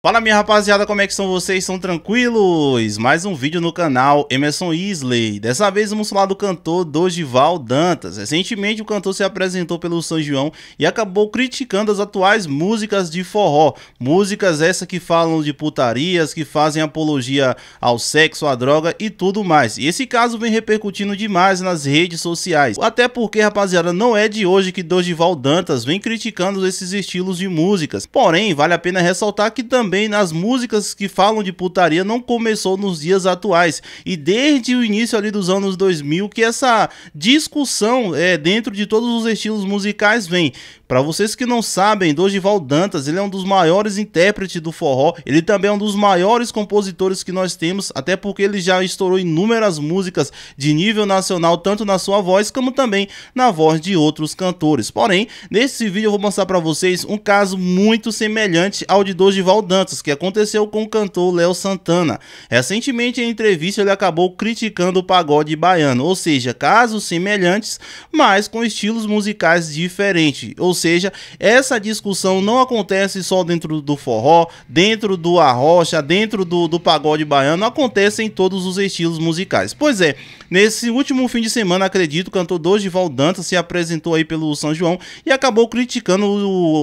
Fala minha rapaziada, como é que são vocês? São tranquilos? Mais um vídeo no canal Emerson Isley. Dessa vez vamos falar do cantor Dogival Dantas. Recentemente o cantor se apresentou pelo São João e acabou criticando as atuais músicas de forró. Músicas essas que falam de putarias, que fazem apologia ao sexo, à droga e tudo mais. E esse caso vem repercutindo demais nas redes sociais. Até porque, rapaziada, não é de hoje que Dogival Dantas vem criticando esses estilos de músicas. Porém, vale a pena ressaltar que também também nas músicas que falam de putaria não começou nos dias atuais. E desde o início ali dos anos 2000 que essa discussão é, dentro de todos os estilos musicais vem. Para vocês que não sabem, Dorival Dantas, ele é um dos maiores intérpretes do forró, ele também é um dos maiores compositores que nós temos, até porque ele já estourou inúmeras músicas de nível nacional, tanto na sua voz como também na voz de outros cantores. Porém, nesse vídeo eu vou mostrar para vocês um caso muito semelhante ao de Dorival Dantas, Santos, que aconteceu com o cantor Léo Santana. Recentemente, em entrevista, ele acabou criticando o pagode baiano, ou seja, casos semelhantes, mas com estilos musicais diferentes. Ou seja, essa discussão não acontece só dentro do forró, dentro do arrocha, dentro do, do pagode baiano, acontece em todos os estilos musicais. Pois é, nesse último fim de semana, acredito, o cantor Dojival Dantas se apresentou aí pelo São João e acabou criticando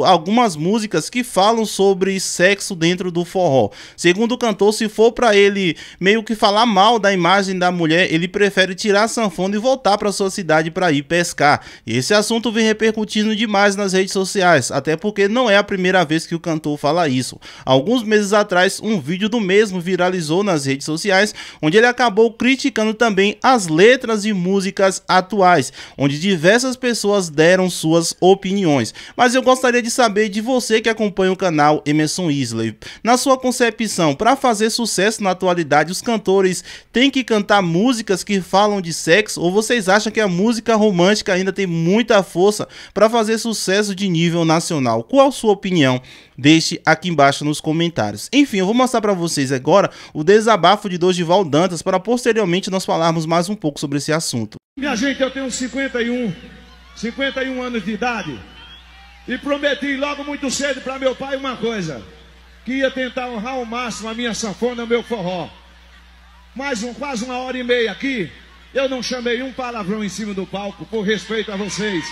algumas músicas que falam sobre sexo dentro do forró. Segundo o cantor, se for para ele meio que falar mal da imagem da mulher, ele prefere tirar a sanfona e voltar para sua cidade para ir pescar. E esse assunto vem repercutindo demais nas redes sociais, até porque não é a primeira vez que o cantor fala isso. Alguns meses atrás, um vídeo do mesmo viralizou nas redes sociais, onde ele acabou criticando também as letras e músicas atuais, onde diversas pessoas deram suas opiniões. Mas eu gostaria de saber de você que acompanha o canal Emerson Isley na sua concepção, para fazer sucesso na atualidade, os cantores têm que cantar músicas que falam de sexo ou vocês acham que a música romântica ainda tem muita força para fazer sucesso de nível nacional? Qual a sua opinião? Deixe aqui embaixo nos comentários. Enfim, eu vou mostrar para vocês agora o desabafo de Dorival Dantas para posteriormente nós falarmos mais um pouco sobre esse assunto. Minha gente, eu tenho 51, 51 anos de idade e prometi logo muito cedo para meu pai uma coisa que ia tentar honrar ao máximo a minha sanfona, o meu forró. Mais um, quase uma hora e meia aqui, eu não chamei um palavrão em cima do palco, por respeito a vocês.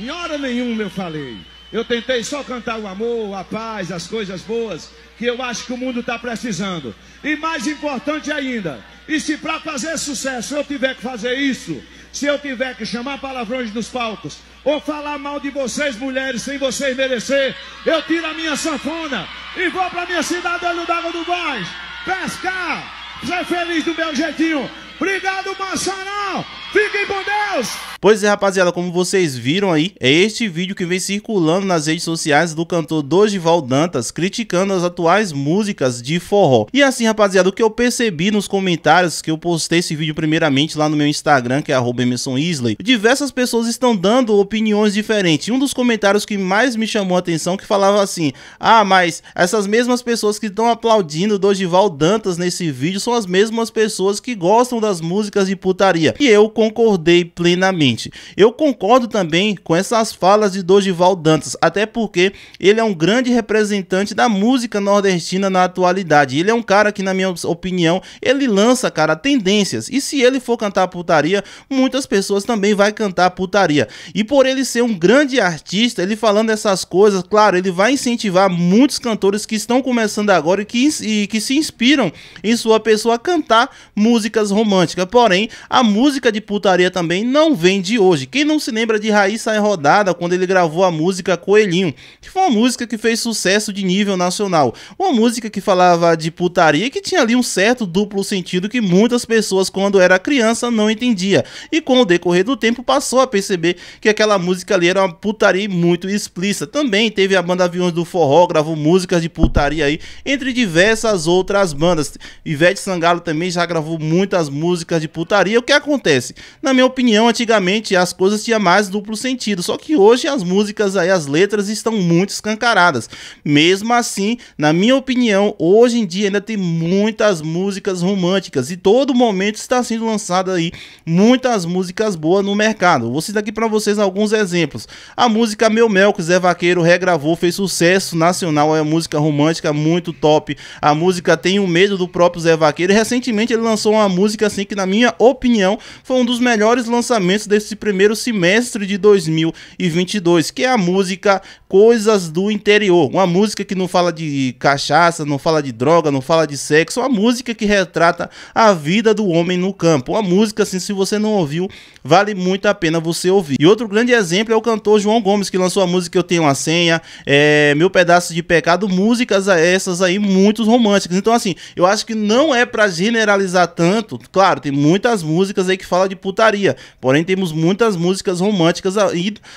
Em hora nenhuma eu falei. Eu tentei só cantar o amor, a paz, as coisas boas que eu acho que o mundo está precisando. E mais importante ainda, e se para fazer sucesso eu tiver que fazer isso, se eu tiver que chamar palavrões dos palcos, ou falar mal de vocês, mulheres, sem vocês merecer, eu tiro a minha sanfona e vou para minha cidade d'água do Góis pescar, ser feliz do meu jeitinho. Obrigado, Massaral. Fiquem com Deus. Pois é, rapaziada, como vocês viram aí, é este vídeo que vem circulando nas redes sociais do cantor Dorival Dantas, criticando as atuais músicas de forró. E assim, rapaziada, o que eu percebi nos comentários, que eu postei esse vídeo primeiramente lá no meu Instagram, que é @emersonisley, diversas pessoas estão dando opiniões diferentes. Um dos comentários que mais me chamou a atenção, que falava assim, ah, mas essas mesmas pessoas que estão aplaudindo Dorival Dantas nesse vídeo são as mesmas pessoas que gostam das músicas de putaria. E eu concordei plenamente seguinte: eu concordo também com essas falas de Dorival Dantas, até porque ele é um grande representante da música nordestina na atualidade. Ele é um cara que, na minha opinião, ele lança, cara, tendências. E se ele for cantar putaria, muitas pessoas também vai cantar putaria. E por ele ser um grande artista, ele falando essas coisas, claro, ele vai incentivar muitos cantores que estão começando agora e que, e que se inspiram em sua pessoa a cantar músicas românticas. Porém, a música de putaria também não vem de hoje. Quem não se lembra de Raíssa em Rodada quando ele gravou a música Coelhinho, que foi uma música que fez sucesso de nível nacional. Uma música que falava de putaria e que tinha ali um certo duplo sentido que muitas pessoas quando era criança não entendia. E com o decorrer do tempo passou a perceber que aquela música ali era uma putaria muito explícita. Também teve a banda Aviões do Forró, gravou músicas de putaria aí, entre diversas outras bandas. Ivete Sangalo também já gravou muitas músicas de putaria. O que acontece? Na minha opinião, antigamente antigamente as coisas tinham mais duplo sentido, só que hoje as músicas aí, as letras estão muito escancaradas. Mesmo assim, na minha opinião, hoje em dia ainda tem muitas músicas românticas e todo momento está sendo lançada aí muitas músicas boas no mercado. Vou citar aqui para vocês alguns exemplos. A música Meu Mel que Zé Vaqueiro regravou fez sucesso nacional, é uma música romântica muito top. A música Tem o Medo do próprio Zé Vaqueiro. recentemente ele lançou uma música assim que na minha opinião foi um dos melhores lançamentos de desse primeiro semestre de 2022, que é a música Coisas do Interior. Uma música que não fala de cachaça, não fala de droga, não fala de sexo, uma música que retrata a vida do homem no campo. Uma música, assim, se você não ouviu, vale muito a pena você ouvir. E outro grande exemplo é o cantor João Gomes, que lançou a música Eu Tenho a Senha, é, Meu Pedaço de Pecado, músicas essas aí muito românticas. Então, assim, eu acho que não é para generalizar tanto. Claro, tem muitas músicas aí que falam de putaria, porém temos temos muitas músicas românticas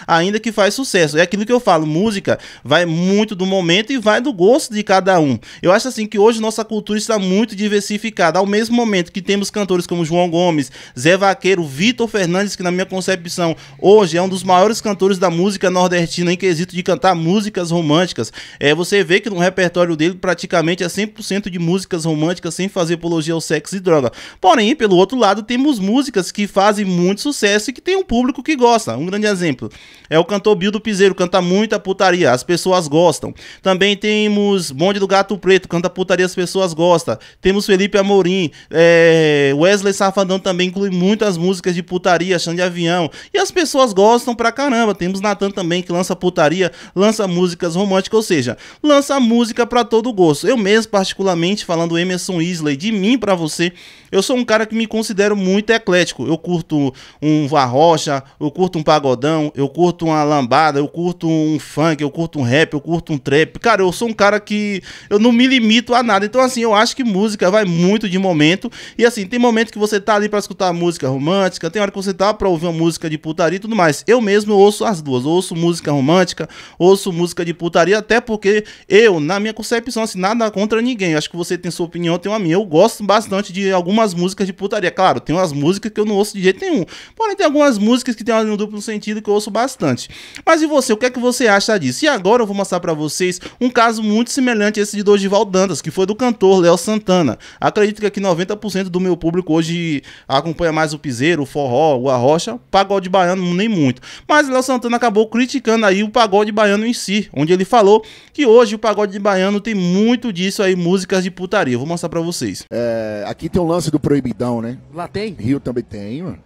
ainda que faz sucesso. É aquilo que eu falo, música vai muito do momento e vai do gosto de cada um. Eu acho assim que hoje nossa cultura está muito diversificada. Ao mesmo momento que temos cantores como João Gomes, Zé Vaqueiro, Vitor Fernandes, que na minha concepção hoje é um dos maiores cantores da música nordestina em quesito de cantar músicas românticas. É, você vê que no repertório dele praticamente é 100% de músicas românticas sem fazer apologia ao sexo e droga. Porém, pelo outro lado, temos músicas que fazem muito sucesso que tem um público que gosta. Um grande exemplo é o cantor Bill do Piseiro, canta muita putaria, as pessoas gostam. Também temos Bonde do Gato Preto, canta putaria, as pessoas gostam. Temos Felipe Amorim, é... Wesley Safadão também inclui muitas músicas de putaria, chão de avião. E as pessoas gostam pra caramba. Temos Natan também que lança putaria, lança músicas românticas, ou seja, lança música pra todo gosto. Eu mesmo, particularmente, falando Emerson Isley, de mim pra você, eu sou um cara que me considero muito eclético. Eu curto um uma rocha, eu curto um pagodão, eu curto uma lambada, eu curto um funk, eu curto um rap, eu curto um trap. Cara, eu sou um cara que eu não me limito a nada. Então, assim, eu acho que música vai muito de momento. E assim, tem momento que você tá ali para escutar música romântica, tem hora que você tá pra ouvir uma música de putaria e tudo mais. Eu mesmo ouço as duas. ouço música romântica, ouço música de putaria, até porque eu, na minha concepção, assim, nada contra ninguém. Eu acho que você tem sua opinião, tem a minha. Eu gosto bastante de algumas músicas de putaria. Claro, tem umas músicas que eu não ouço de jeito nenhum. Porém, tem algumas músicas que tem um duplo sentido que eu ouço bastante. Mas e você, o que é que você acha disso? E agora eu vou mostrar para vocês um caso muito semelhante a esse de Dorival Dantas, que foi do cantor Léo Santana. Acredito que aqui 90% do meu público hoje acompanha mais o piseiro, o forró, o arrocha, pagode baiano nem muito. Mas Léo Santana acabou criticando aí o pagode baiano em si, onde ele falou que hoje o pagode baiano tem muito disso aí, músicas de putaria. Eu vou mostrar para vocês. É, aqui tem o lance do proibidão, né? Lá tem? Rio também tem, mano.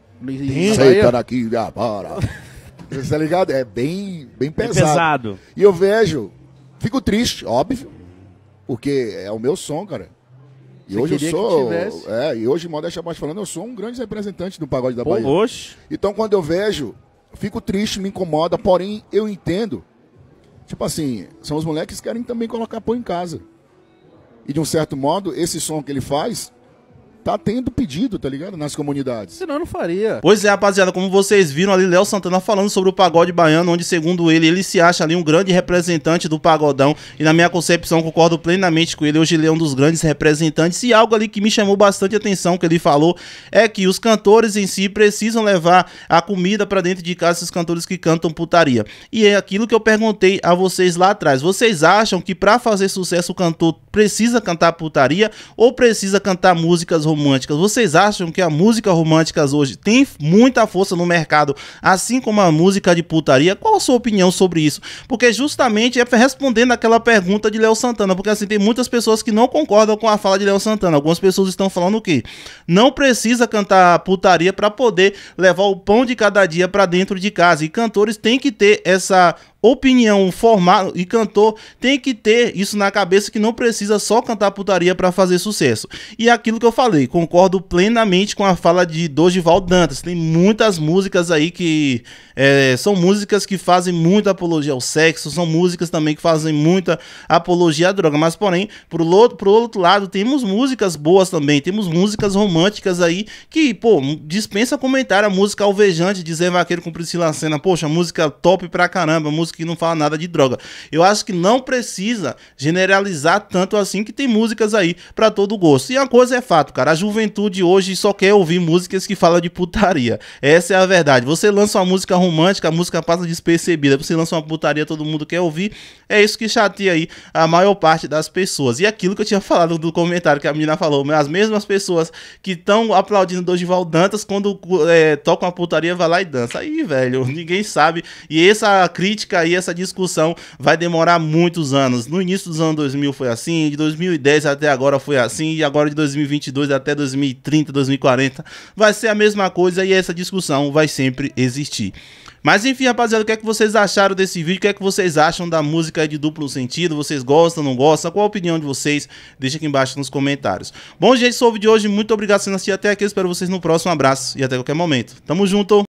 Senta daqui, já para. Você tá ligado? É bem, bem pesado. pesado. E eu vejo, fico triste, óbvio, porque é o meu som, cara. E Você hoje eu sou. É, e hoje, Modéstia Abaixo falando, eu sou um grande representante do pagode da Pô, Bahia. Oxe. Então, quando eu vejo, fico triste, me incomoda, porém, eu entendo. Tipo assim, são os moleques que querem também colocar pão em casa. E de um certo modo, esse som que ele faz tá tendo pedido, tá ligado? Nas comunidades. Senão eu não faria. Pois é, rapaziada, como vocês viram ali, Léo Santana falando sobre o pagode baiano, onde, segundo ele, ele se acha ali um grande representante do pagodão. E na minha concepção, concordo plenamente com ele. Hoje ele é um dos grandes representantes. E algo ali que me chamou bastante atenção que ele falou é que os cantores em si precisam levar a comida para dentro de casa, esses cantores que cantam putaria. E é aquilo que eu perguntei a vocês lá atrás. Vocês acham que para fazer sucesso o cantor precisa cantar putaria ou precisa cantar músicas românticas? românticas, vocês acham que a música romântica hoje tem muita força no mercado, assim como a música de putaria? Qual a sua opinião sobre isso? Porque justamente é respondendo aquela pergunta de Léo Santana, porque assim tem muitas pessoas que não concordam com a fala de Léo Santana. Algumas pessoas estão falando que não precisa cantar putaria para poder levar o pão de cada dia para dentro de casa. E cantores têm que ter essa opinião formada e cantor tem que ter isso na cabeça que não precisa só cantar putaria para fazer sucesso. E é aquilo que eu falei, concordo plenamente com a fala de Dogival Dantas. Tem muitas músicas aí que é, são músicas que fazem muita apologia ao sexo, são músicas também que fazem muita apologia à droga. Mas, porém, pro outro, pro outro lado, temos músicas boas também, temos músicas românticas aí que, pô, dispensa comentário a música alvejante de Zé Vaqueiro com Priscila Senna. Poxa, música top pra caramba, música que não fala nada de droga. Eu acho que não precisa generalizar tanto assim que tem músicas aí para todo gosto. E uma coisa é fato, cara, a juventude hoje só quer ouvir músicas que falam de putaria. Essa é a verdade. Você lança uma música romântica, a música passa despercebida. Você lança uma putaria, todo mundo quer ouvir. É isso que chateia aí a maior parte das pessoas. E aquilo que eu tinha falado do comentário que a menina falou, as mesmas pessoas que estão aplaudindo Dojival Dantas quando é, tocam a putaria, vai lá e dança. Aí, velho, ninguém sabe. E essa crítica e aí, essa discussão vai demorar muitos anos. No início dos anos 2000 foi assim, de 2010 até agora foi assim, e agora de 2022 até 2030, 2040 vai ser a mesma coisa e essa discussão vai sempre existir. Mas enfim, rapaziada, o que é que vocês acharam desse vídeo? O que é que vocês acham da música de duplo sentido? Vocês gostam, não gostam? Qual a opinião de vocês? Deixa aqui embaixo nos comentários. Bom, gente, sou o vídeo de hoje. Muito obrigado por assistir até aqui. Eu espero vocês no próximo. Um abraço e até qualquer momento. Tamo junto!